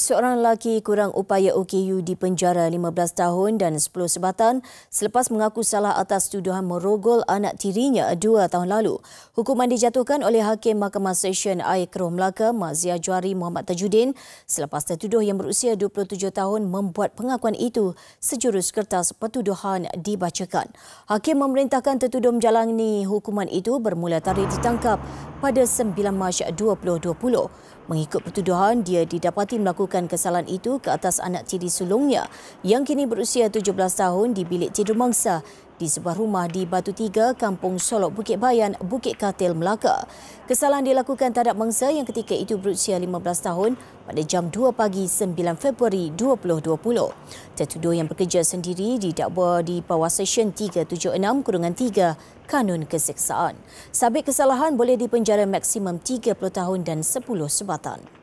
Seorang lelaki kurang upaya OKU di penjara 15 tahun dan 10 sebatan selepas mengaku salah atas tuduhan merogol anak tirinya dua tahun lalu. Hukuman dijatuhkan oleh Hakim Mahkamah Session Air Keroh Melaka, Mazia Juari Muhammad Tajudin selepas tertuduh yang berusia 27 tahun membuat pengakuan itu sejurus kertas pertuduhan dibacakan. Hakim memerintahkan tertuduh menjalani hukuman itu bermula dari ditangkap pada 9 Mac 2020. Mengikut pertuduhan, dia didapati melakukan kesalahan itu ke atas anak tiri sulungnya yang kini berusia 17 tahun di bilik tidur mangsa di sebuah rumah di Batu Tiga, Kampung Solok, Bukit Bayan, Bukit Katil, Melaka. Kesalahan dilakukan terhadap mangsa yang ketika itu berusia 15 tahun pada jam 2 pagi 9 Februari 2020. Tertuduh yang bekerja sendiri didakwa di bawah Sesyen 376 kurungan 3 Kanun Keseksaan. Sabit kesalahan boleh dipenjara maksimum 30 tahun dan 10 sebatan.